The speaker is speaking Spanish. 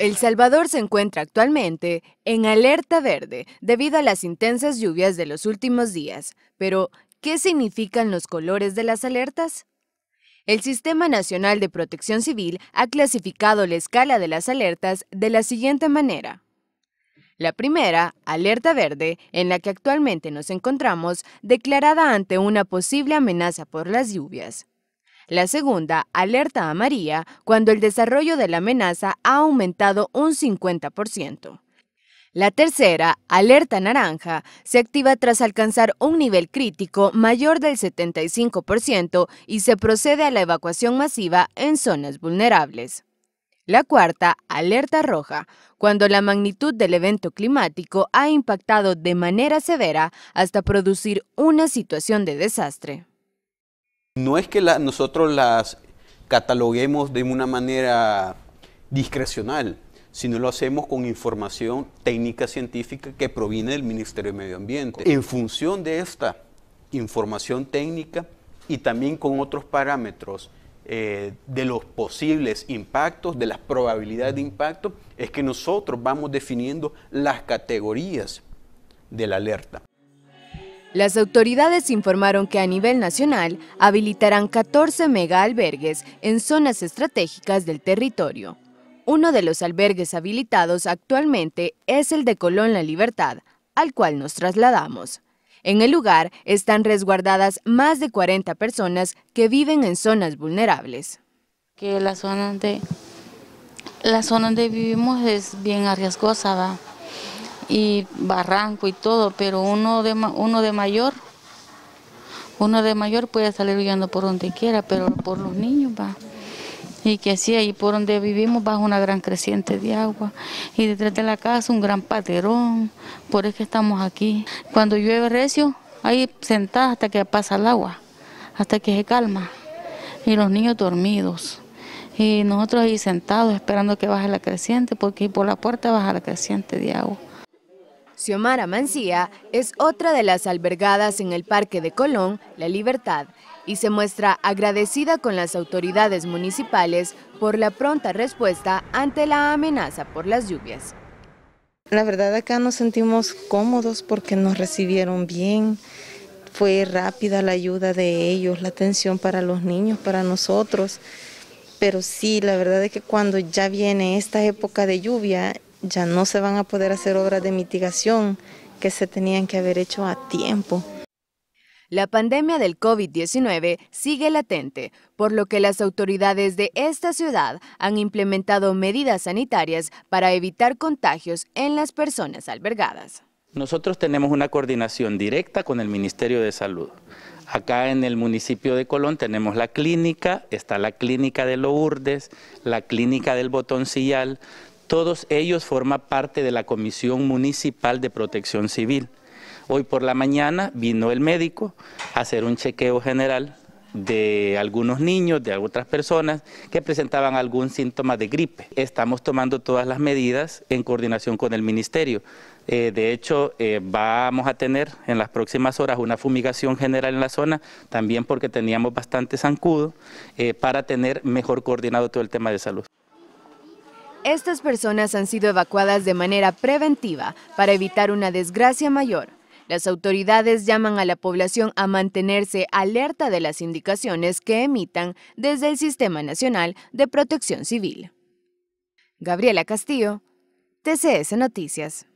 El Salvador se encuentra actualmente en alerta verde debido a las intensas lluvias de los últimos días. Pero, ¿qué significan los colores de las alertas? El Sistema Nacional de Protección Civil ha clasificado la escala de las alertas de la siguiente manera. La primera, alerta verde, en la que actualmente nos encontramos, declarada ante una posible amenaza por las lluvias. La segunda, alerta amarilla, cuando el desarrollo de la amenaza ha aumentado un 50%. La tercera, alerta naranja, se activa tras alcanzar un nivel crítico mayor del 75% y se procede a la evacuación masiva en zonas vulnerables. La cuarta, alerta roja, cuando la magnitud del evento climático ha impactado de manera severa hasta producir una situación de desastre. No es que nosotros las cataloguemos de una manera discrecional, sino lo hacemos con información técnica científica que proviene del Ministerio de Medio Ambiente. En función de esta información técnica y también con otros parámetros eh, de los posibles impactos, de las probabilidades de impacto, es que nosotros vamos definiendo las categorías de la alerta. Las autoridades informaron que a nivel nacional habilitarán 14 mega albergues en zonas estratégicas del territorio. Uno de los albergues habilitados actualmente es el de Colón La Libertad, al cual nos trasladamos. En el lugar están resguardadas más de 40 personas que viven en zonas vulnerables. la zona donde, vivimos es bien arriesgosa, y barranco y todo, pero uno de, uno de mayor, uno de mayor puede salir huyendo por donde quiera, pero por los niños va. Y que así, ahí por donde vivimos baja una gran creciente de agua. Y detrás de la casa un gran paterón, por eso que estamos aquí. Cuando llueve recio, ahí sentados hasta que pasa el agua, hasta que se calma. Y los niños dormidos. Y nosotros ahí sentados esperando que baje la creciente, porque por la puerta baja la creciente de agua. Xiomara Mancía es otra de las albergadas en el Parque de Colón, La Libertad, y se muestra agradecida con las autoridades municipales por la pronta respuesta ante la amenaza por las lluvias. La verdad acá nos sentimos cómodos porque nos recibieron bien, fue rápida la ayuda de ellos, la atención para los niños, para nosotros, pero sí, la verdad es que cuando ya viene esta época de lluvia ya no se van a poder hacer obras de mitigación que se tenían que haber hecho a tiempo. La pandemia del COVID-19 sigue latente, por lo que las autoridades de esta ciudad han implementado medidas sanitarias para evitar contagios en las personas albergadas. Nosotros tenemos una coordinación directa con el Ministerio de Salud. Acá en el municipio de Colón tenemos la clínica, está la clínica de Lourdes, la clínica del Botoncillal, todos ellos forman parte de la Comisión Municipal de Protección Civil. Hoy por la mañana vino el médico a hacer un chequeo general de algunos niños, de otras personas que presentaban algún síntoma de gripe. Estamos tomando todas las medidas en coordinación con el Ministerio. Eh, de hecho, eh, vamos a tener en las próximas horas una fumigación general en la zona, también porque teníamos bastante zancudo, eh, para tener mejor coordinado todo el tema de salud. Estas personas han sido evacuadas de manera preventiva para evitar una desgracia mayor. Las autoridades llaman a la población a mantenerse alerta de las indicaciones que emitan desde el Sistema Nacional de Protección Civil. Gabriela Castillo, TCS Noticias.